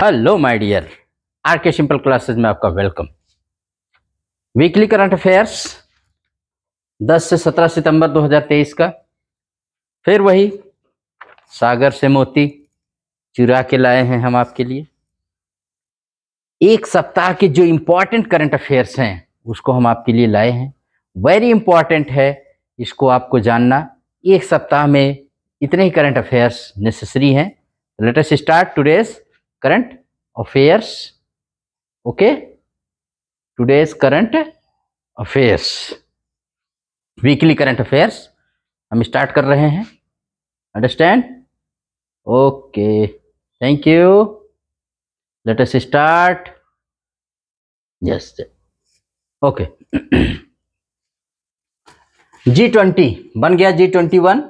hello my dear R K simple classes में आपका welcome weekly current affairs 10 से 17 सितंबर 2023 का फिर वही सागर से मोती चुरा के लाए हैं हम आपके लिए एक सप्ताह के जो इंपॉर्टेंट करंट अफेयर्स हैं उसको हम आपके लिए लाए हैं वेरी इंपॉर्टेंट है इसको आपको जानना एक सप्ताह में इतने ही करंट अफेयर्स नेसेसरी हैं latest start today's current affairs okay today's current affairs weekly current affairs हम स्टार्ट कर रहे हैं understand okay thank you let us start yes okay G twenty बन गया जी ट्वेंटी वन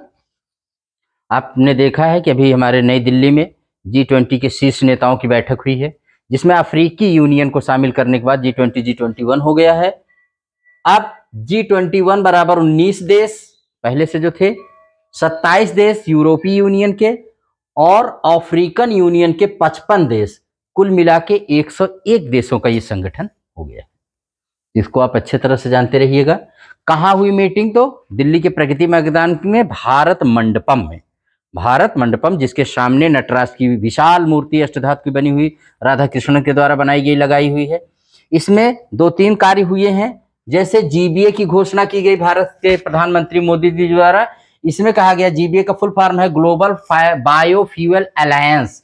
आपने देखा है कि अभी हमारे नई दिल्ली में जी ट्वेंटी के शीर्ष नेताओं की बैठक हुई है जिसमें अफ्रीकी यूनियन को शामिल करने के बाद G twenty G twenty one हो गया है अब जी ट्वेंटी वन बराबर उन्नीस देश पहले से जो थे सत्ताईस देश यूरोपीय यूनियन के और अफ्रीकन यूनियन के पचपन देश कुल मिला के एक सौ एक देशों का ये संगठन हो गया इसको आप अच्छे तरह से जानते रहिएगा कहा हुई मीटिंग तो दिल्ली के प्रगति मैदान में भारत मंडपम में भारत मंडपम जिसके सामने नटराज की विशाल मूर्ति अष्टधात की बनी हुई राधा कृष्ण के द्वारा बनाई गई लगाई हुई है इसमें दो तीन कार्य हुए हैं जैसे जीबीए की घोषणा की गई भारत के प्रधानमंत्री मोदी जी द्वारा इसमें कहा गया जीबीए का फुल फॉर्म है ग्लोबल बायोफ्यूअल अलायंस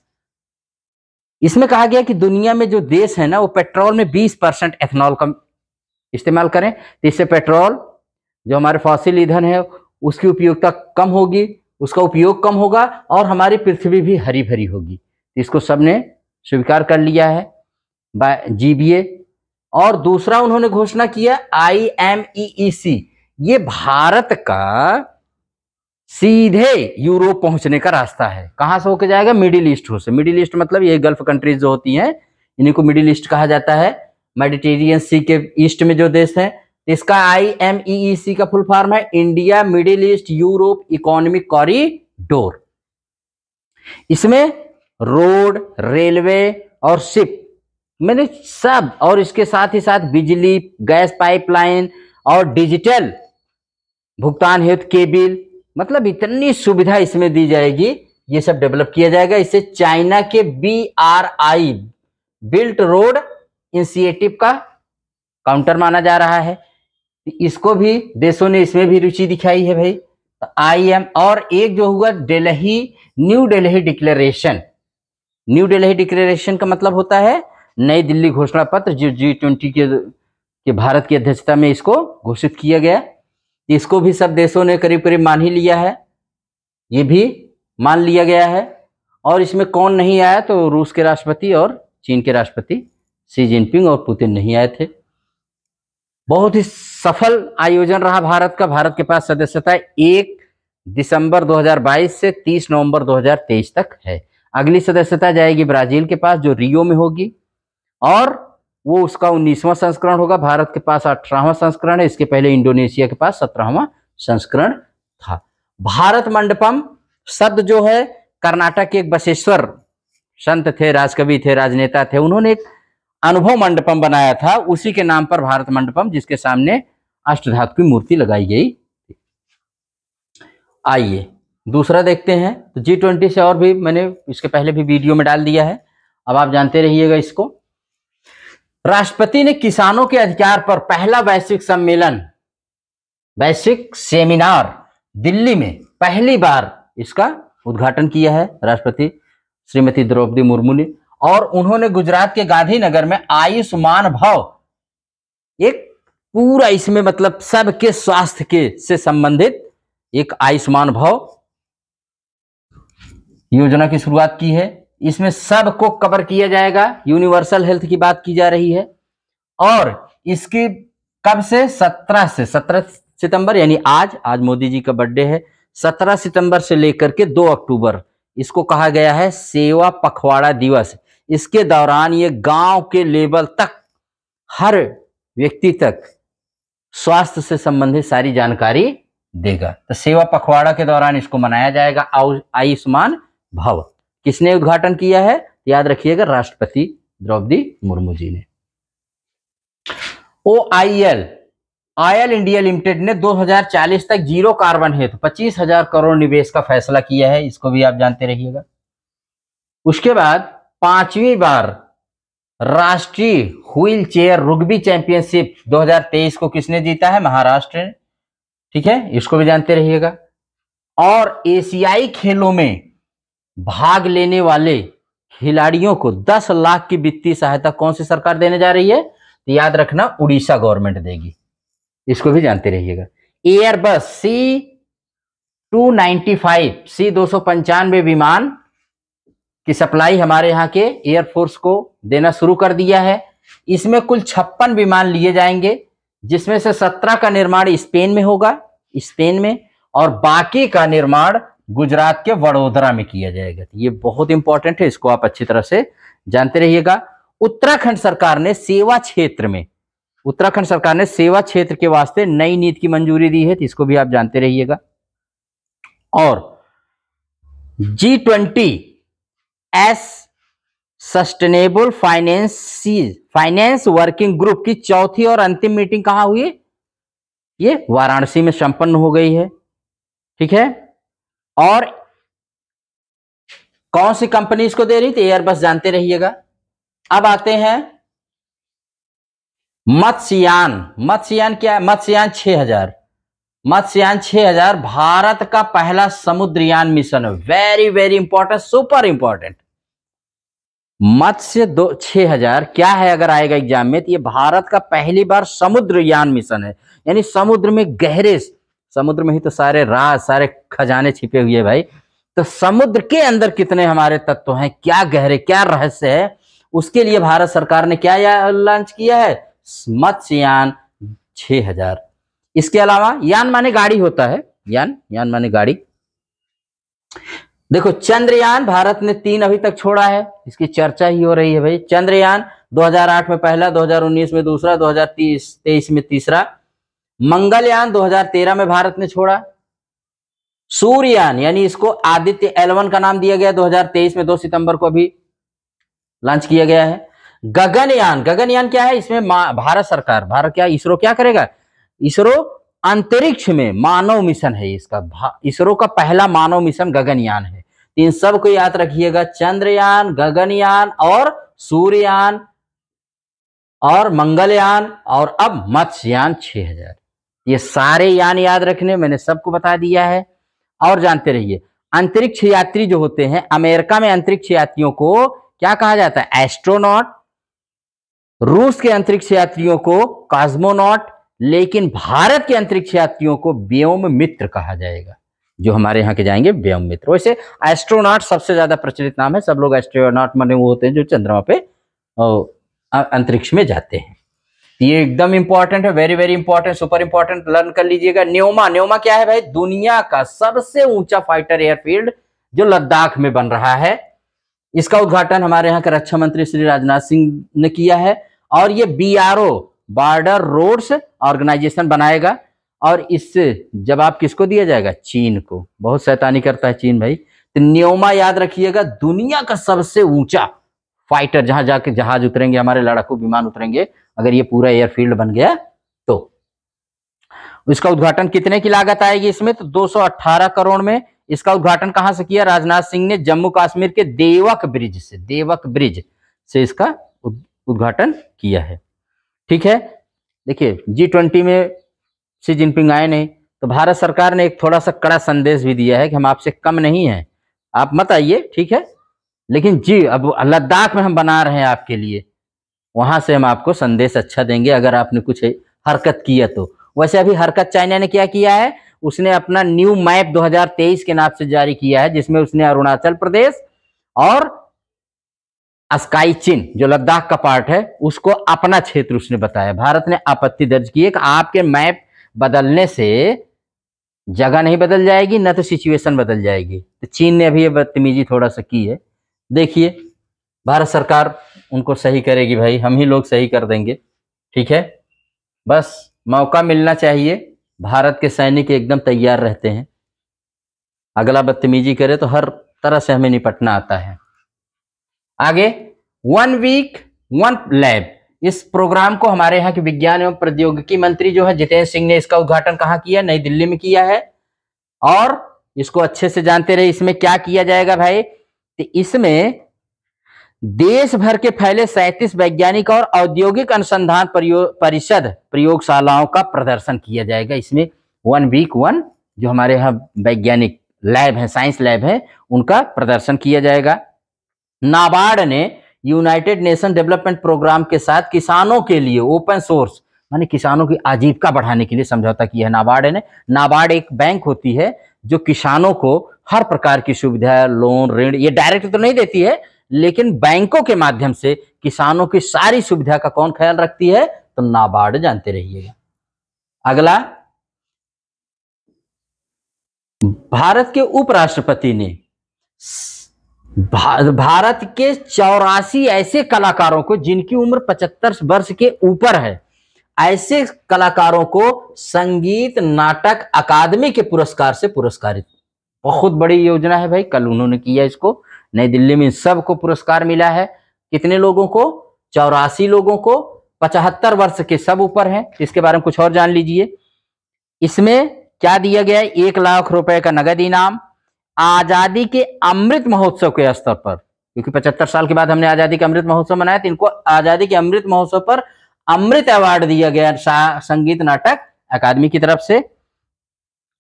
इसमें कहा गया कि दुनिया में जो देश है ना वो पेट्रोल में 20 परसेंट एथेनॉल का इस्तेमाल करें तो इससे पेट्रोल जो हमारे फॉसिल ईंधन है उसकी उपयोगिता कम होगी उसका उपयोग कम होगा और हमारी पृथ्वी भी हरी भरी होगी इसको सबने स्वीकार कर लिया है जीबीए और दूसरा उन्होंने घोषणा किया आई एम ई ई सी ये भारत का सीधे यूरोप पहुंचने का रास्ता है कहां से होकर जाएगा मिडिल ईस्ट हो से मिडिल ईस्ट मतलब ये गल्फ कंट्रीज जो होती हैं इन्हीं को मिडिल ईस्ट कहा जाता है मेडिटेरियन सी के ईस्ट में जो देश हैं इसका आई एम ई सी का फुल फॉर्म है India middle east Europe economic corridor इसमें रोड रेलवे और शिप मैंने सब और इसके साथ ही साथ बिजली गैस पाइपलाइन और डिजिटल भुगतान हेतु केबिल मतलब इतनी सुविधा इसमें दी जाएगी ये सब डेवलप किया जाएगा इससे चाइना के B R I built road initiative का काउंटर माना जा रहा है इसको भी देशों ने इसमें भी रुचि दिखाई है भाई आई तो एम और एक जो हुआ Delhi new Delhi declaration new Delhi declaration का मतलब होता है नई दिल्ली घोषणा पत्र जो जी ट्वेंटी के, के भारत की अध्यक्षता में इसको घोषित किया गया इसको भी सब देशों ने करीब करीब मान ही लिया है ये भी मान लिया गया है और इसमें कौन नहीं आया तो रूस के राष्ट्रपति और चीन के राष्ट्रपति शी जिनपिंग और पुतिन नहीं आए थे बहुत ही सफल आयोजन रहा भारत का भारत के पास सदस्यता एक दिसंबर 2022 से 30 नवंबर 2023 तक है अगली सदस्यता जाएगी ब्राजील के पास जो रियो में होगी और वो उसका उन्नीसवां संस्करण होगा भारत के पास अठारहवां संस्करण है इसके पहले इंडोनेशिया के पास सत्रहवां संस्करण था भारत मंडपम शब्द जो है कर्नाटक के एक बसेश्वर संत थे राजकवि थे राजनेता थे उन्होंने एक अनुभव मंडपम बनाया था उसी के नाम पर भारत मंडपम जिसके सामने अष्टधातु की मूर्ति लगाई गई आइए दूसरा देखते हैं तो जी ट्वेंटी से और भी मैंने इसके पहले भी वीडियो में डाल दिया है अब आप जानते रहिएगा इसको राष्ट्रपति ने किसानों के अधिकार पर पहला वैश्विक सम्मेलन वैश्विक सेमिनार दिल्ली में पहली बार इसका उद्घाटन किया है राष्ट्रपति श्रीमती द्रौपदी मुर्मू ने और उन्होंने गुजरात के गांधीनगर में आयुष्मान भव एक पूरा इसमें मतलब सबके स्वास्थ्य के से संबंधित एक आयुष्मान भव योजना की शुरुआत की है इसमें सबको कवर किया जाएगा यूनिवर्सल हेल्थ की बात की जा रही है और इसकी कब से सत्रह से सत्रह सितंबर यानी आज आज मोदी जी का बर्थडे है सत्रह सितंबर से लेकर के दो अक्टूबर इसको कहा गया है सेवा पखवाड़ा दिवस इसके दौरान ये गांव के लेवल तक हर व्यक्ति तक स्वास्थ्य से संबंधित सारी जानकारी देगा तो सेवा पखवाड़ा के दौरान इसको मनाया जाएगा आयुष्मान भव किसने उद्घाटन किया है याद रखिएगा राष्ट्रपति द्रौपदी मुर्मू जी ने O I L oil India limited ने 2040 तक जीरो कार्बन हेतु तो पच्चीस हजार करोड़ निवेश का फैसला किया है इसको भी आप जानते रहिएगा उसके बाद पांचवी बार राष्ट्रीय व्हील चेयर रुग्बी चैंपियनशिप 2023 को किसने जीता है महाराष्ट्र ने ठीक है इसको भी जानते रहिएगा और एशियाई खेलों में भाग लेने वाले खिलाड़ियों को 10 लाख की वित्तीय सहायता कौन सी सरकार देने जा रही है तो याद रखना उड़ीसा गवर्नमेंट देगी इसको भी जानते रहिएगा एयरबस सी फाइव सी दो विमान की सप्लाई हमारे यहाँ के एयरफोर्स को देना शुरू कर दिया है इसमें कुल छप्पन विमान लिए जाएंगे जिसमें से सत्रह का निर्माण स्पेन में होगा स्पेन में और बाकी का निर्माण गुजरात के वडोदरा में किया जाएगा तो ये बहुत इंपॉर्टेंट है इसको आप अच्छी तरह से जानते रहिएगा उत्तराखंड सरकार ने सेवा क्षेत्र में उत्तराखंड सरकार ने सेवा क्षेत्र के वास्ते नई नीति की मंजूरी दी है तो इसको भी आप जानते रहिएगा और G twenty S sustainable finance finance working group की चौथी और अंतिम मीटिंग कहां हुई ये वाराणसी में संपन्न हो गई है ठीक है और कौन सी कंपनी इसको दे रही थी एयरबस जानते रहिएगा अब आते हैं मत्स्यान मत्स्यान क्या है मत्स्यान छह हजार मत्स्यान 6000 भारत का पहला समुद्रयान मिशन है very very important super important Matsya दो छह हजार क्या है अगर आएगा एग्जाम में तो ये भारत का पहली बार समुद्रयान मिशन है यानी समुद्र में गहरे समुद्र में ही तो सारे राज सारे खजाने छिपे हुए भाई तो समुद्र के अंदर कितने हमारे तत्व हैं क्या गहरे क्या रहस्य है उसके लिए भारत सरकार ने क्या लॉन्च किया है मत्स्यान छह हजार इसके अलावा यान माने गाड़ी होता है यान यान माने गाड़ी देखो चंद्रयान भारत ने तीन अभी तक छोड़ा है इसकी चर्चा ही हो रही है भाई चंद्रयान 2008 में पहला 2019 में दूसरा 2023 तेईस में तीसरा मंगलयान 2013 में भारत ने छोड़ा सूर्ययान यानी इसको आदित्य एलवन का नाम दिया गया 2023 में 2 सितंबर को अभी लॉन्च किया गया है गगनयान गगनयान क्या है इसमें भारत सरकार भारत क्या इसरो क्या करेगा इसरो अंतरिक्ष में मानव मिशन है इसका इसरो का पहला मानव मिशन गगनयान है इन सब को याद रखिएगा चंद्रयान गगनयान और सूर्ययान और मंगलयान और अब मत्स्यान 6000 ये सारे यान याद रखने मैंने सबको बता दिया है और जानते रहिए अंतरिक्ष यात्री जो होते हैं अमेरिका में अंतरिक्ष यात्रियों को क्या कहा जाता है एस्ट्रोनॉट रूस के अंतरिक्ष यात्रियों को कॉस्मोनॉट लेकिन भारत के अंतरिक्ष यात्रियों को व्योम मित्र कहा जाएगा जो हमारे यहाँ के जाएंगे व्योम मित्र वैसे एस्ट्रोनॉट सबसे ज्यादा प्रचलित नाम है सब लोग एस्ट्रोनॉट माने वो होते हैं जो चंद्रमा पे अंतरिक्ष में जाते हैं ये एकदम इंपॉर्टेंट है very very important super important learn कर लीजिएगा न्योमा न्योमा क्या है भाई दुनिया का सबसे ऊंचा फाइटर एयरफील्ड जो लद्दाख में बन रहा है इसका उद्घाटन हमारे यहाँ के रक्षा मंत्री श्री राजनाथ सिंह ने किया है और ये B R O border roads organisation बनाएगा और इससे जवाब किसको दिया जाएगा चीन को बहुत शैतानी करता है चीन भाई तो न्योमा याद रखिएगा दुनिया का सबसे ऊंचा फाइटर जहां जाके जहाज उतरेंगे हमारे लड़ाकू विमान उतरेंगे अगर ये पूरा एयरफील्ड बन गया तो इसका उद्घाटन कितने की लागत आएगी इसमें तो 218 करोड़ में इसका उद्घाटन कहां से किया राजनाथ सिंह ने जम्मू कश्मीर के देवक ब्रिज से देवक ब्रिज से इसका उद्घाटन किया है ठीक है देखिए जी ट्वेंटी में शी जिनपिंग आए नहीं तो भारत सरकार ने एक थोड़ा सा कड़ा संदेश भी दिया है कि हम आपसे कम नहीं हैं आप मत आइए ठीक है लेकिन जी अब लद्दाख में हम बना रहे हैं आपके लिए वहां से हम आपको संदेश अच्छा देंगे अगर आपने कुछ हरकत किया तो वैसे अभी हरकत चाइना ने क्या किया है उसने अपना न्यू मैप 2023 के नाम से जारी किया है जिसमें उसने अरुणाचल प्रदेश और अस्काई चीन जो लद्दाख का पार्ट है उसको अपना क्षेत्र उसने बताया भारत ने आपत्ति दर्ज की है कि आपके मैप बदलने से जगह नहीं बदल जाएगी ना तो सिचुएशन बदल जाएगी तो चीन ने अभी ये बदतमीजी थोड़ा सा की है देखिए भारत सरकार उनको सही करेगी भाई हम ही लोग सही कर देंगे ठीक है बस मौका मिलना चाहिए भारत के सैनिक एकदम तैयार रहते हैं अगला बदतमीजी करे तो हर तरह से हमें निपटना आता है आगे वन वीक वन लैब इस प्रोग्राम को हमारे यहाँ के विज्ञान एवं प्रौद्योगिकी मंत्री जो है जितेंद्र सिंह ने इसका उद्घाटन कहाँ किया नई दिल्ली में किया है और इसको अच्छे से जानते रहे इसमें क्या किया जाएगा भाई तो इसमें देश भर के फैले सैंतीस वैज्ञानिक और औद्योगिक अनुसंधान परिषद प्रयोगशालाओं का प्रदर्शन किया जाएगा इसमें वन वीक वन जो हमारे यहाँ वैज्ञानिक लैब है साइंस लैब है उनका प्रदर्शन किया जाएगा नाबार्ड ने यूनाइटेड नेशन डेवलपमेंट प्रोग्राम के साथ किसानों के लिए ओपन सोर्स माने किसानों की आजीविका बढ़ाने के लिए समझौता किया है नाबार्ड ने नाबार्ड एक बैंक होती है जो किसानों को हर प्रकार की सुविधा लोन ऋण ये डायरेक्ट तो नहीं देती है लेकिन बैंकों के माध्यम से किसानों की सारी सुविधा का कौन ख्याल रखती है तो नाबार्ड जानते रहिएगा अगला भारत के उपराष्ट्रपति ने भा, भारत के चौरासी ऐसे कलाकारों को जिनकी उम्र पचहत्तर वर्ष के ऊपर है ऐसे कलाकारों को संगीत नाटक अकादमी के पुरस्कार से पुरस्कारित बहुत बड़ी योजना है भाई कल उन्होंने किया इसको नई दिल्ली में सबको पुरस्कार मिला है कितने लोगों को चौरासी लोगों को पचहत्तर वर्ष के सब ऊपर हैं इसके बारे में कुछ और जान लीजिए इसमें क्या दिया गया है एक लाख रुपए का नगद इनाम आजादी के अमृत महोत्सव के स्तर पर क्योंकि पचहत्तर साल के बाद हमने आजादी के अमृत महोत्सव मनाया तो इनको आजादी के अमृत महोत्सव पर अमृत अवार्ड दिया गया संगीत नाटक अकादमी की तरफ से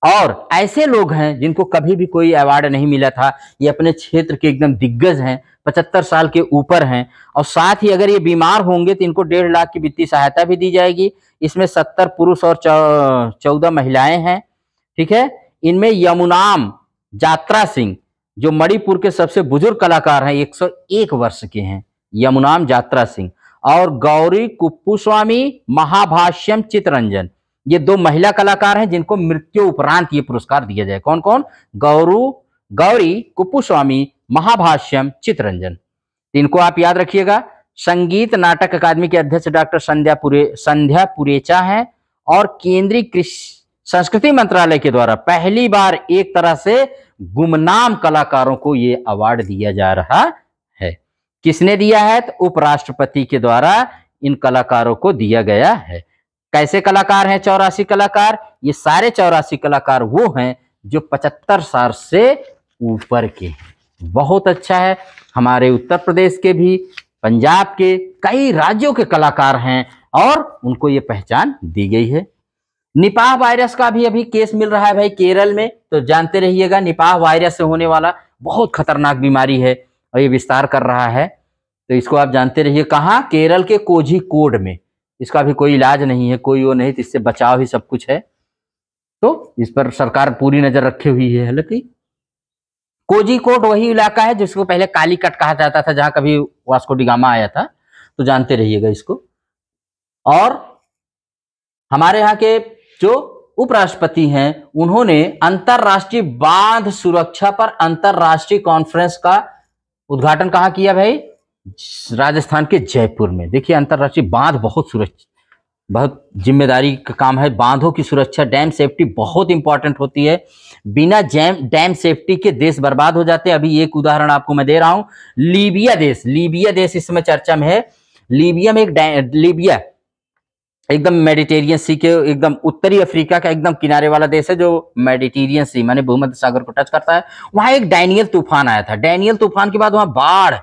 और ऐसे लोग हैं जिनको कभी भी कोई अवार्ड नहीं मिला था ये अपने क्षेत्र के एकदम दिग्गज हैं पचहत्तर साल के ऊपर हैं और साथ ही अगर ये बीमार होंगे तो इनको डेढ़ लाख की वित्तीय सहायता भी दी जाएगी इसमें सत्तर पुरुष और चौदह महिलाएं हैं ठीक है इनमें यमुनाम जात्रा सिंह जो मणिपुर के सबसे बुजुर्ग कलाकार हैं 101 वर्ष के हैं यमुनाम जात्रा सिंह और गौरी कुप्पू महाभाष्यम चित्रंजन ये दो महिला कलाकार हैं जिनको मृत्यु उपरांत ये पुरस्कार दिया जाए कौन कौन गौरू गौरी कुप्पूस्वामी महाभाष्यम चित्रंजन इनको आप याद रखिएगा संगीत नाटक अकादमी के अध्यक्ष डॉक्टर संध्या पुरे संध्या पुरेचा है और केंद्रीय कृषि संस्कृति मंत्रालय के द्वारा पहली बार एक तरह से गुमनाम कलाकारों को ये अवार्ड दिया जा रहा है किसने दिया है तो उपराष्ट्रपति के द्वारा इन कलाकारों को दिया गया है कैसे कलाकार हैं चौरासी कलाकार ये सारे चौरासी कलाकार वो हैं जो पचहत्तर साल से ऊपर के हैं बहुत अच्छा है हमारे उत्तर प्रदेश के भी पंजाब के कई राज्यों के कलाकार हैं और उनको ये पहचान दी गई है निपाह वायरस का भी अभी केस मिल रहा है भाई केरल में तो जानते रहिएगा निपाह वायरस से होने वाला बहुत खतरनाक बीमारी है और ये विस्तार कर रहा है तो इसको आप जानते रहिए कहाँ केरल के कोझी कोड में इसका भी कोई इलाज नहीं है कोई वो नहीं तो इससे बचाव ही सब कुछ है तो इस पर सरकार पूरी नजर रखी हुई है हालांकि कोजी कोट वही इलाका है जिसको पहले कालीकट कहा जाता था जहां कभी वास्को डिगामा आया था तो जानते रहिएगा इसको और हमारे यहाँ के जो उपराष्ट्रपति हैं उन्होंने अंतरराष्ट्रीय बांध सुरक्षा पर अंतरराष्ट्रीय कॉन्फ्रेंस का उद्घाटन कहा किया भाई राजस्थान के जयपुर में देखिए अंतरराष्ट्रीय बांध बहुत सुरक्षित बहुत जिम्मेदारी का काम है बांधों की सुरक्षा डैम सेफ्टी बहुत इंपॉर्टेंट होती है बिना जैम डैम सेफ्टी के देश बर्बाद हो जाते हैं अभी एक उदाहरण आपको मैं दे रहा हूं लीबिया देश लीबिया देश इस समय चर्चा में है लीबिया में एक लीबिया एकदम मेडिटेरियन सी के एकदम उत्तरी अफ्रीका का एकदम किनारे वाला देश है जो मेडिटेरियन सी माने भूमध्य सागर को टच करता है वहां एक डैनियल तूफान आया था डैनियल तूफान के बाद वहां बाढ़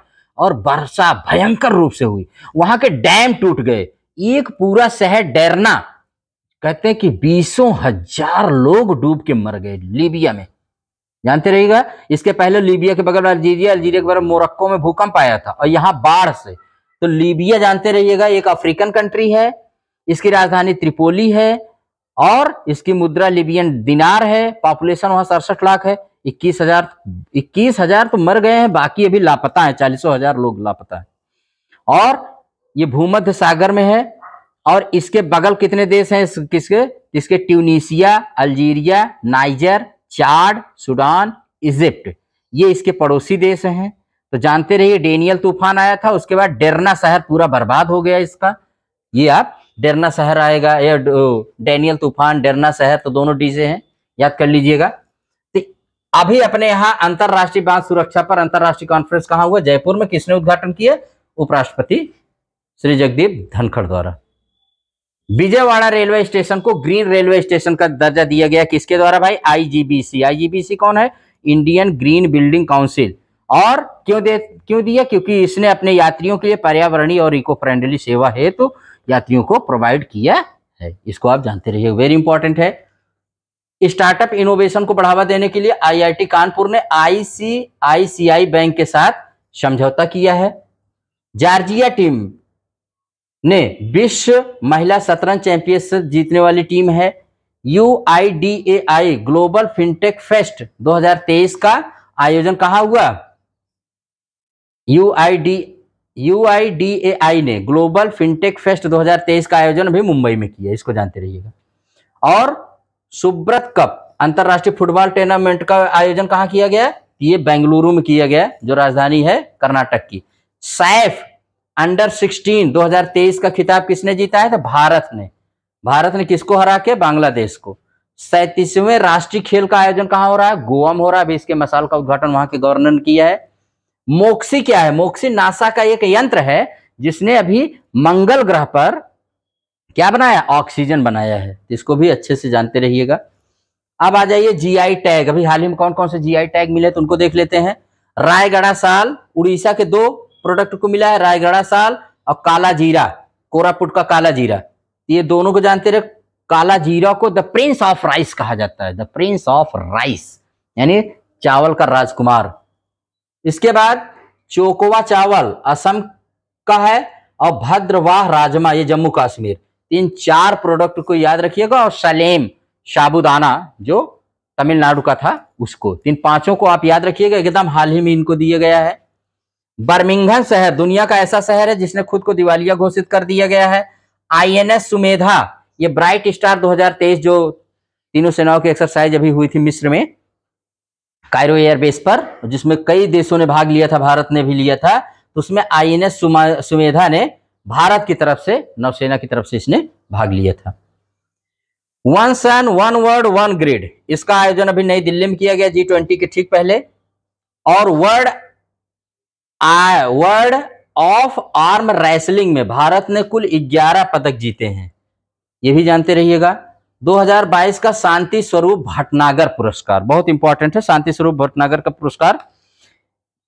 और वर्षा भयंकर रूप से हुई वहां के डैम टूट गए एक पूरा शहर डेरना कहते हैं कि बीसों हजार लोग डूब के मर गए लीबिया में जानते रहिएगा इसके पहले लीबिया के बगल अल्जीरिया अल्जीरिया के बगल मोरक्को में भूकंप आया था और यहाँ बाढ़ से तो लीबिया जानते रहिएगा एक अफ्रीकन कंट्री है इसकी राजधानी त्रिपोली है और इसकी मुद्रा लिबियन दिनार है पॉपुलेशन वहां सड़सठ लाख है इक्कीस हजार इक्कीस हजार तो मर गए हैं बाकी अभी लापता है चालीसों हजार लोग लापता है और ये भूमध्य सागर में है और इसके बगल कितने देश हैं इस, किसके इसके Tunisia Algeria Niger Chad Sudan Egypt ये इसके पड़ोसी देश हैं तो जानते रहिए डेनियल तूफान आया था उसके बाद डेरना शहर पूरा बर्बाद हो गया इसका ये आप डेरना शहर आएगा या डेनियल तूफान डेरना शहर तो दोनों डीजे हैं याद कर लीजिएगा अभी अपने यहाँ अंतर्राष्ट्रीय बांध सुरक्षा पर अंतर्राष्ट्रीय कॉन्फ्रेंस कहाँ हुआ जयपुर में किसने उद्घाटन किया उपराष्ट्रपति श्री जगदीप धनखड़ द्वारा विजयवाड़ा रेलवे स्टेशन को ग्रीन रेलवे स्टेशन का दर्जा दिया गया किसके द्वारा भाई आईजीबीसी आईजीबीसी कौन है इंडियन ग्रीन बिल्डिंग काउंसिल और क्यों दे क्यों दिया क्योंकि इसने अपने यात्रियों के लिए पर्यावरणीय और इको फ्रेंडली सेवा हेतु तो यात्रियों को प्रोवाइड किया है इसको आप जानते रहिए वेरी इंपॉर्टेंट है स्टार्टअप इनोवेशन को बढ़ावा देने के लिए आईआईटी कानपुर ने आईसीआईसीआई बैंक के साथ समझौता किया है जार्जिया टीम ने विश्व महिला शतरंज चैंपियनशिप जीतने वाली टीम है यू ग्लोबल फिनटेक फेस्ट 2023 का आयोजन कहा हुआ डी यूआईडीएआई ने ग्लोबल फिनटेक फेस्ट 2023 का आयोजन भी मुंबई में किया इसको जानते रहिएगा और सुब्रत कप अंतरराष्ट्रीय फुटबॉल टूर्नामेंट का आयोजन कहाँ किया गया ये बेंगलुरु में किया गया जो राजधानी है कर्नाटक की सैफ अंडर 16 2023 का खिताब किसने जीता है तो भारत ने भारत ने किसको हरा के बांग्लादेश को सैतीसवें राष्ट्रीय खेल का आयोजन कहाँ हो रहा है गोवा में हो रहा है अभी इसके मसाल का उद्घाटन वहां के गवर्नर ने किया है मोक्सी क्या है मोक्सी नासा का एक यंत्र है जिसने अभी मंगल ग्रह पर क्या बनाया ऑक्सीजन बनाया है इसको भी अच्छे से जानते रहिएगा अब आ जाइए जीआई टैग अभी हाल ही में कौन कौन से जीआई टैग मिले तो उनको देख लेते हैं रायगढ़ा साल उड़ीसा के दो प्रोडक्ट को मिला है रायगढ़ा साल और काला जीरा कोरापुट का काला जीरा ये दोनों को जानते रहे काला जीरा को द प्रिंस ऑफ राइस कहा जाता है द प्रिंस ऑफ राइस यानी चावल का राजकुमार इसके बाद चोकोवा चावल असम का है और भद्रवाह राजमा ये जम्मू कश्मीर इन चार प्रोडक्ट को याद रखिएगा और सलेम साबुदाना जो तमिलनाडु का था उसको तीन पांचों को आप याद रखिएगा एकदम हाल ही में इनको दिया गया है बर्मिंगन शहर दुनिया का ऐसा शहर है जिसने खुद को दिवालिया घोषित कर दिया गया है आईएनएस सुमेधा ये ब्राइट स्टार 2023 जो तीनों सेनाओं की एक्सरसाइज अभी हुई थी मिस्र में कायरो एयरबेस पर जिसमें कई देशों ने भाग लिया था भारत ने भी लिया था तो उसमें आई सुमेधा ने भारत की तरफ से नौसेना की तरफ से इसने भाग लिया था one sun one world one grid इसका आयोजन अभी नई दिल्ली में किया गया जी ट्वेंटी के ठीक पहले और world world of arm wrestling में भारत ने कुल 11 पदक जीते हैं यह भी जानते रहिएगा 2022 का शांति स्वरूप भटनागर पुरस्कार बहुत इंपॉर्टेंट है शांति स्वरूप भटनागर का पुरस्कार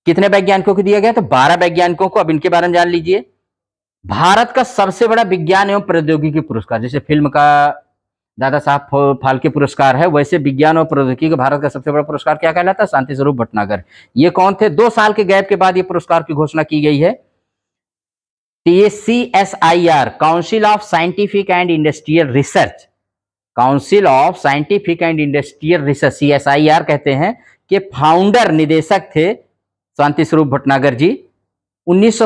कितने वैज्ञानिकों को दिया गया तो 12 वैज्ञानिकों को अब इनके बारे में जान लीजिए भारत का सबसे बड़ा विज्ञान एवं प्रौद्योगिकी पुरस्कार जैसे फिल्म का दादा साहब फालके पुरस्कार है वैसे विज्ञान और प्रौद्योगिकी का भारत का सबसे बड़ा पुरस्कार क्या कहलाता है शांति स्वरूप भटनागर ये कौन थे दो साल के गैप के बाद ये पुरस्कार की घोषणा की गई है S C S I R council of scientific and industrial research council of scientific and industrial research C S I R कहते हैं कि फाउंडर निदेशक थे शांति स्वरूप भटनागर जी उन्नीस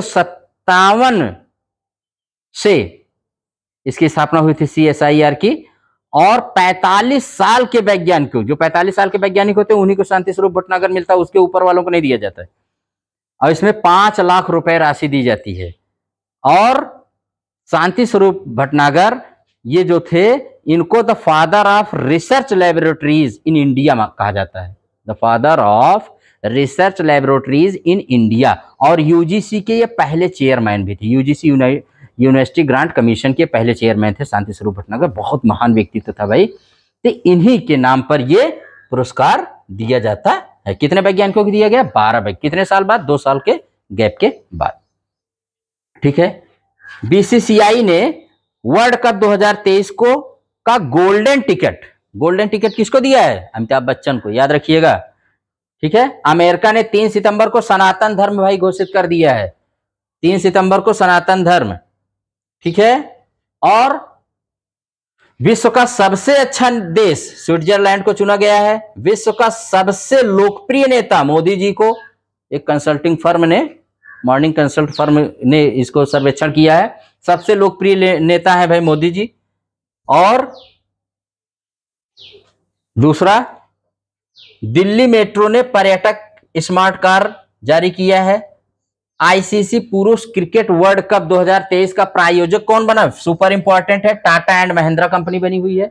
से इसकी स्थापना हुई थी सी एस आई आर की और 45 साल के वैज्ञानिकों जो 45 साल के वैज्ञानिक होते हैं उन्हीं को शांति स्वरूप भटनागर मिलता है उसके ऊपर वालों को नहीं दिया जाता है और इसमें पांच लाख रुपए राशि दी जाती है और शांति स्वरूप भटनागर ये जो थे इनको the father of research laboratories in India कहा जाता है the father of research laboratories in India और यूजीसी के ये पहले चेयरमैन भी थे यूजीसी यूनिवर्सिटी ग्रांट कमीशन के पहले चेयरमैन थे शांति स्वरूप भटनागर बहुत महान व्यक्तित्व तो था भाई तो इन्हीं के नाम पर ये पुरस्कार दिया जाता है कितने वैज्ञानिकों को दिया गया बारह कितने साल बाद दो साल के गैप के बाद ठीक है बीसीसीआई ने वर्ल्ड कप 2023 को का गोल्डन टिकट गोल्डन टिकट किसको दिया है अमिताभ बच्चन को याद रखिएगा ठीक है अमेरिका ने तीन सितंबर को सनातन धर्म भाई घोषित कर दिया है तीन सितंबर को सनातन धर्म ठीक है और विश्व का सबसे अच्छा देश स्विट्जरलैंड को चुना गया है विश्व का सबसे लोकप्रिय नेता मोदी जी को एक कंसल्टिंग फर्म ने मॉर्निंग कंसल्ट फर्म ने इसको सर्वेक्षण किया है सबसे लोकप्रिय नेता है भाई मोदी जी और दूसरा दिल्ली मेट्रो ने पर्यटक स्मार्ट कार जारी किया है आईसीसी पुरुष क्रिकेट वर्ल्ड कप 2023 का प्रायोजक कौन बना सुपर इंपॉर्टेंट है टाटा एंड महिंद्रा कंपनी बनी हुई है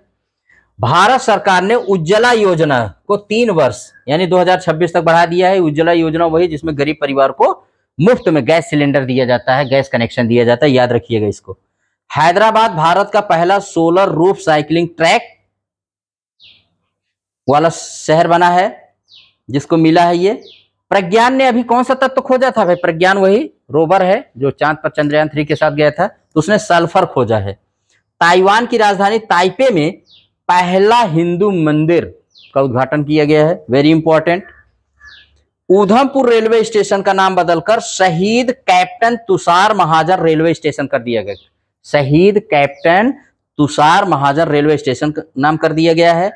भारत सरकार ने उज्ज्वला योजना को तीन वर्ष यानी 2026 तक बढ़ा दिया है उज्ज्वला योजना वही जिसमें गरीब परिवार को मुफ्त में गैस सिलेंडर दिया जाता है गैस कनेक्शन दिया जाता है याद रखिएगा इसको हैदराबाद भारत का पहला सोलर रूफ साइकिलिंग ट्रैक वाला शहर बना है जिसको मिला है ये प्रज्ञान ने अभी कौन सा तत्व तो खोजा था भाई प्रज्ञान वही रोबर है जो चांद पर चंद्रयान थ्री के साथ गया था तो उसने सल्फर खोजा है ताइवान की राजधानी ताइपे में पहला हिंदू मंदिर का उद्घाटन किया गया है very important Udhampur railway station का नाम बदलकर शहीद captain Tushar Mahajan railway station कर दिया गया शहीद captain Tushar Mahajan railway station नाम कर दिया गया है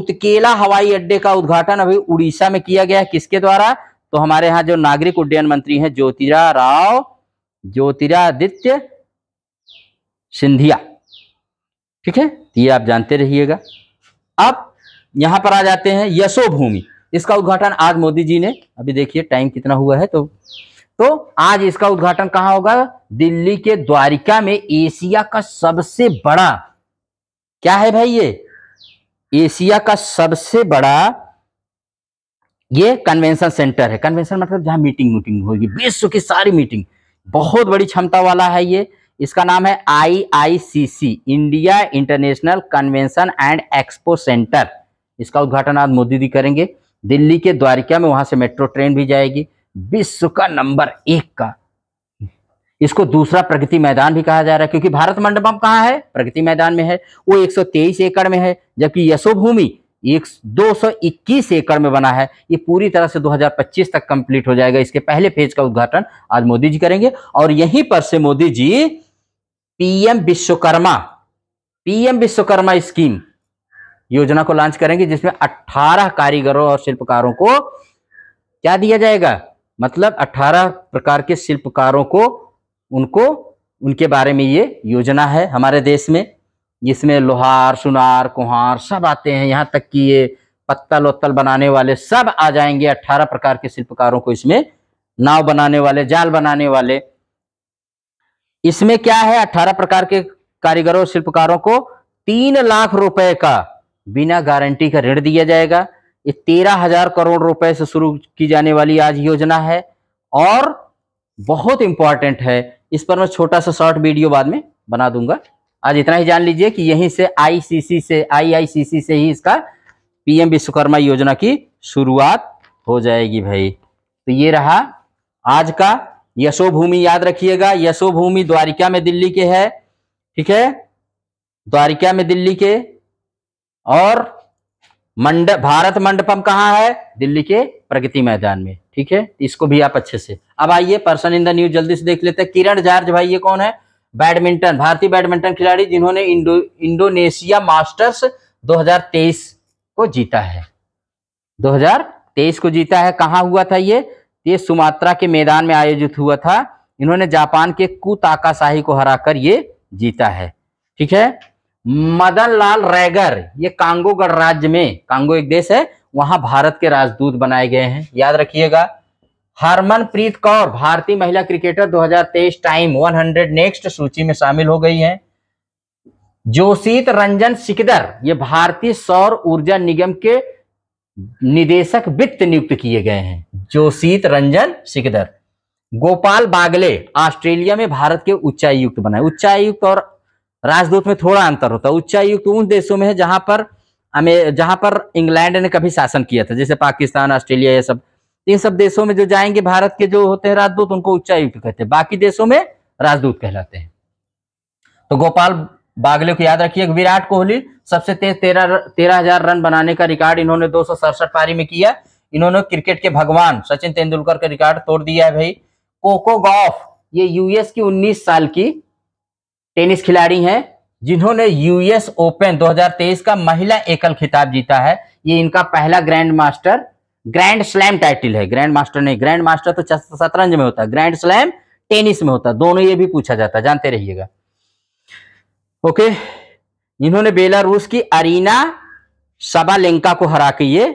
उत्केला हवाई अड्डे का उद्घाटन अभी उड़ीसा में किया गया है किसके द्वारा तो हमारे यहाँ जो नागरिक उड्डयन मंत्री हैं ज्योतिरा राव ज्योतिरादित्य सिंधिया ठीक है ये आप जानते रहिएगा अब यहां पर आ जाते हैं यशो भूमि इसका उद्घाटन आज मोदी जी ने अभी देखिए टाइम कितना हुआ है तो तो आज इसका उद्घाटन कहां होगा दिल्ली के द्वारिका में एशिया का सबसे बड़ा क्या है भाई ये एशिया का सबसे बड़ा ये कन्वेंशन सेंटर है कन्वेंशन मतलब जहां मीटिंग वीटिंग होगी विश्व की सारी मीटिंग बहुत बड़ी क्षमता वाला है ये इसका नाम है IICC India international convention and expo centre इसका उद्घाटन आज मोदी जी करेंगे दिल्ली के द्वारिका में वहां से मेट्रो ट्रेन भी जाएगी विश्व का नंबर एक का इसको दूसरा प्रगति मैदान भी कहा जा रहा है क्योंकि भारत मंडपम कहाँ है प्रगति मैदान में है वो 123 एकड़ में है जबकि यशोभूमि एक इक्कीस एकड़ में बना है ये पूरी तरह से 2025 तक कंप्लीट हो जाएगा इसके पहले फेज का उद्घाटन आज मोदी जी करेंगे और यहीं पर से Modi ji PM Vishwakarma PM Vishwakarma scheme योजना को लॉन्च करेंगे जिसमें 18 कारीगरों और शिल्पकारों को क्या दिया जाएगा मतलब 18 प्रकार के शिल्पकारों को उनको उनके बारे में ये योजना है हमारे देश में जिसमें लोहार सुनार कुहार सब आते हैं यहाँ तक कि ये पत्तल वत्तल बनाने वाले सब आ जाएंगे अट्ठारह प्रकार के शिल्पकारों को इसमें नाव बनाने वाले जाल बनाने वाले इसमें क्या है अट्ठारह प्रकार के कारीगरों शिल्पकारों को तीन लाख रुपए का बिना गारंटी का ऋण दिया जाएगा ये तेरह हजार करोड़ रुपए से शुरू की जाने वाली आज योजना है और बहुत इंपॉर्टेंट है इस पर मैं छोटा सा शॉर्ट वीडियो बाद में बना दूंगा आज इतना ही जान लीजिए कि यहीं से आईसीसी से आईआईसीसी से ही इसका पीएम विश्वकर्मा योजना की शुरुआत हो जाएगी भाई तो ये रहा आज का यशो भूमि याद रखिएगा यशो भूमि द्वारिका में दिल्ली के है ठीक है द्वारिका में दिल्ली के और मंड भारत मंडपम कहाँ है दिल्ली के प्रगति मैदान में ठीक है इसको भी आप अच्छे से अब आइए पर्सन इन द न्यूज जल्दी से देख लेते हैं किरण जार्ज भाई ये कौन है बैडमिंटन भारतीय बैडमिंटन खिलाड़ी जिन्होंने इंडो इंडोनेशिया मास्टर्स 2023 को जीता है 2023 को जीता है कहाँ हुआ था ये ये सुमात्रा के मैदान में आयोजित हुआ था इन्होंने जापान के कुताकाशाही को हरा ये जीता है ठीक है मदन लाल रैगर ये कांगो गणराज्य में कांगो एक देश है वहां भारत के राजदूत बनाए गए हैं याद रखिएगा हरमनप्रीत कौर भारतीय महिला क्रिकेटर 2023 टाइम 100 नेक्स्ट सूची में शामिल हो गई हैं जोशीत रंजन सिकदर ये भारतीय सौर ऊर्जा निगम के निदेशक वित्त नियुक्त किए गए हैं जोशीत रंजन सिकदर गोपाल बागले ऑस्ट्रेलिया में भारत के उच्चायुक्त बनाए उच्चायुक्त और राजदूत में थोड़ा अंतर होता है उच्चायुक्त उन देशों में है जहां पर हमें जहां पर इंग्लैंड ने कभी शासन किया था जैसे पाकिस्तान ऑस्ट्रेलिया ये सब इन सब देशों में जो जाएंगे भारत के जो होते हैं राजदूत उनको उच्चायुक्त कहते हैं बाकी देशों में राजदूत कहलाते हैं तो गोपाल बागले को याद रखिए विराट कोहली सबसे तेज तेरह तेरह हजार रन बनाने का रिकॉर्ड इन्होंने दो पारी में किया इन्होंने क्रिकेट के भगवान सचिन तेंदुलकर का रिकॉर्ड तोड़ दिया है भाई कोको गॉफ ये यूएस की 19 साल की टेनिस खिलाड़ी हैं जिन्होंने यूएस ओपन 2023 का महिला एकल खिताब जीता है ये इनका पहला grand master grand slam title है ग्रैंड मास्टर नहीं ग्रैंड मास्टर तो शतरंज में होता है ग्रैंड स्लैम टेनिस में होता है दोनों ये भी पूछा जाता है जानते रहिएगा ओके इन्होंने बेलारूस की अरीना सबालेंका को हरा के ये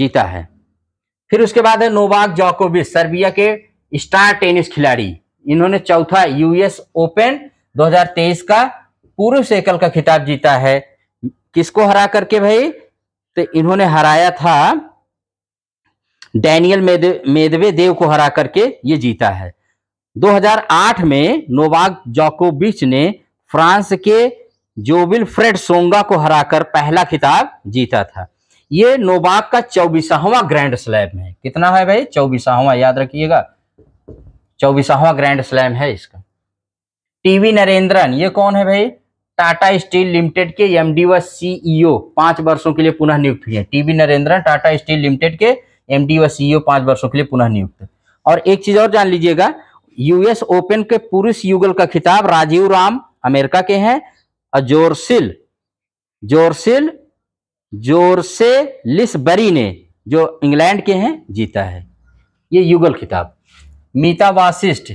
जीता है फिर उसके बाद है नोवाक जॉकोविच सर्बिया के स्टार टेनिस खिलाड़ी इन्होंने चौथा यूएस ओपन 2023 का पूर्व एकल का खिताब जीता है किसको हरा करके भाई तो इन्होंने हराया था डैनियल मेदवे देव को हरा करके ये जीता है 2008 में नोवाक जोकोविच ने फ्रांस के जोबिल फ्रेड सोंगा को हराकर पहला खिताब जीता था ये नोबाक का चौबीसवा ग्रैंड स्लैम है कितना है भाई चौबीसवा याद रखिएगा चौबीसवा ग्रैंड स्लैम है इसका टीवी नरेंद्रन ये कौन है भाई टाटा स्टील लिमिटेड के एमडी व सीईओ e पांच वर्षों के लिए पुनः नियुक्त हुए TV Narendran Tata steel limited के एमडी व सीईओ e पांच वर्षों के लिए पुनः नियुक्त और एक चीज और जान लीजिएगा यूएस ओपन के पुरुष युगल का खिताब राजीव राम अमेरिका के हैं और जोरसिल जोरसिल जोरसे लिसबरी ने जो इंग्लैंड के हैं जीता है ये युगल खिताब मीता वासिष्ठ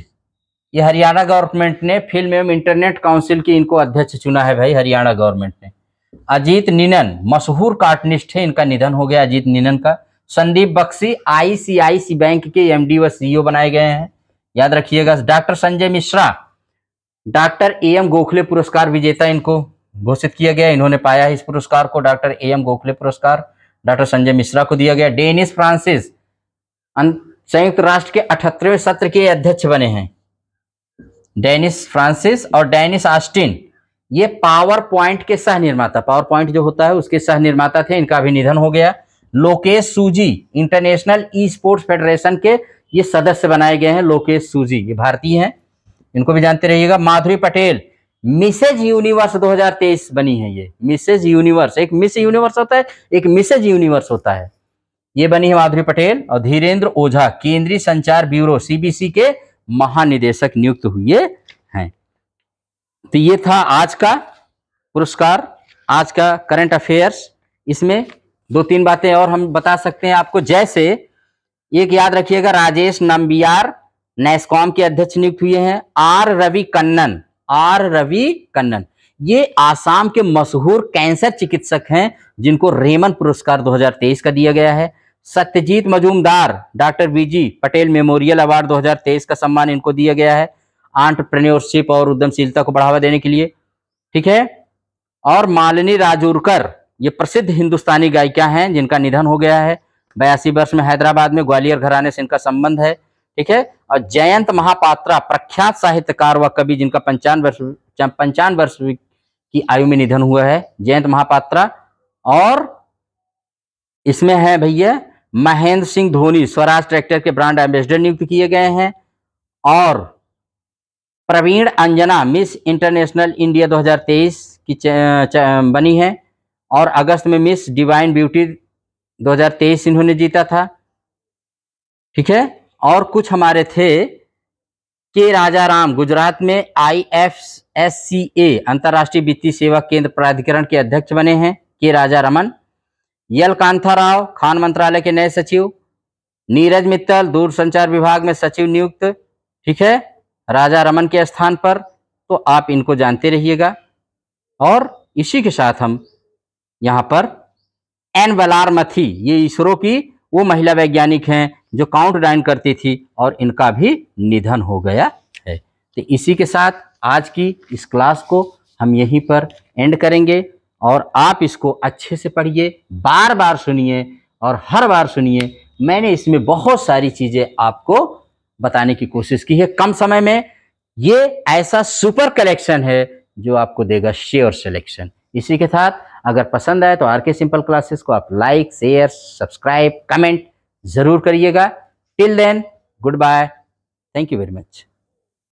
ये हरियाणा गवर्नमेंट ने फिल्म एवं इंटरनेट काउंसिल की इनको अध्यक्ष चुना है भाई हरियाणा गवर्नमेंट ने अजीत निनन मशहूर कार्टनिस्ट है इनका निधन हो गया अजीत निनन का संदीप बक्सी आईसीआईसी बैंक के एमडी व सीईओ e बनाए गए हैं याद रखिएगा doctor Sanjay Mishra doctor A M Gokhale पुरस्कार विजेता इनको घोषित किया गया इन्होंने पाया इस पुरस्कार को डॉक्टर ए एम गोखले पुरस्कार डॉक्टर संजय मिश्रा को दिया गया डेनिस फ्रांसिस अं- संयुक्त राष्ट्र के अठहत्तरवें सत्र के अध्यक्ष बने हैं डेनिस फ्रांसिस और डेनिस आस्टिन ये पावर पॉइंट के सह निर्माता पावर पॉइंट जो होता है उसके सह निर्माता थे इनका भी निधन हो गया लोकेश सूजी इंटरनेशनल ई स्पोर्ट्स फेडरेशन के ये सदस्य बनाए गए हैं लोकेश सूजी ये भारतीय हैं इनको भी जानते रहिएगा माधुरी पटेल मिसेज यूनिवर्स 2023 बनी है ये मिसेज यूनिवर्स एक मिस यूनिवर्स होता है एक मिसेज यूनिवर्स होता है ये बनी है माधुरी पटेल और धीरेन्द्र ओझा केंद्रीय संचार ब्यूरो सीबीसी के महानिदेशक नियुक्त हुए हैं तो ये था आज का पुरस्कार आज का करंट अफेयर्स इसमें दो तीन बातें और हम बता सकते हैं आपको जैसे एक याद रखिएगा राजेश नंबियार नेस्कॉम के अध्यक्ष नियुक्त हुए हैं आर रवि कन्नन आर रवि कन्नन ये आसाम के मशहूर कैंसर चिकित्सक हैं जिनको रेमन पुरस्कार 2023 का दिया गया है Satyajit Majumdar doctor B G Patel memorial award 2023 का सम्मान इनको दिया गया है आंट्रप्रन्योरशिप और उद्यमशीलता को बढ़ावा देने के लिए ठीक है और मालिनी राजूरकर ये प्रसिद्ध हिंदुस्तानी गायिका हैं जिनका निधन हो गया है बयासी वर्ष में हैदराबाद में ग्वालियर घराने से इनका संबंध है ठीक है और जयंत महापात्रा प्रख्यात साहित्यकार व कवि जिनका पंचान वर्ष पंचान वर्ष की आयु में निधन हुआ है जयंत महापात्रा और इसमें है भैया महेंद्र सिंह धोनी स्वराज ट्रैक्टर के ब्रांड एम्बेसडर नियुक्त किए गए हैं और Praveen Anjana miss international India 2023 की च, च, बनी है और अगस्त में मिस डिवाइन ब्यूटी 2023 इन्होंने जीता था ठीक है और कुछ हमारे थे के राजा राम गुजरात में आई एफ एस सी ए अंतर्राष्ट्रीय वित्तीय सेवा केंद्र प्राधिकरण के अध्यक्ष बने हैं के राजा रमन यल कांथा राव खान मंत्रालय के नए सचिव नीरज मित्तल दूरसंचार विभाग में सचिव नियुक्त ठीक है राजा रमन के स्थान पर तो आप इनको जानते रहिएगा और इसी के साथ हम यहाँ पर एन मथी ये इसरो की वो महिला वैज्ञानिक हैं जो काउंट डाइन करती थी और इनका भी निधन हो गया है तो इसी के साथ आज की इस क्लास को हम यहीं पर एंड करेंगे और आप इसको अच्छे से पढ़िए बार बार सुनिए और हर बार सुनिए मैंने इसमें बहुत सारी चीज़ें आपको बताने की कोशिश की है कम समय में ये ऐसा सुपर कलेक्शन है जो आपको देगा शेयर सिलेक्शन इसी के साथ अगर पसंद आए तो आर के सिंपल क्लासेस को आप लाइक शेयर सब्सक्राइब कमेंट ज़रूर करिएगा till then good bye thank you very much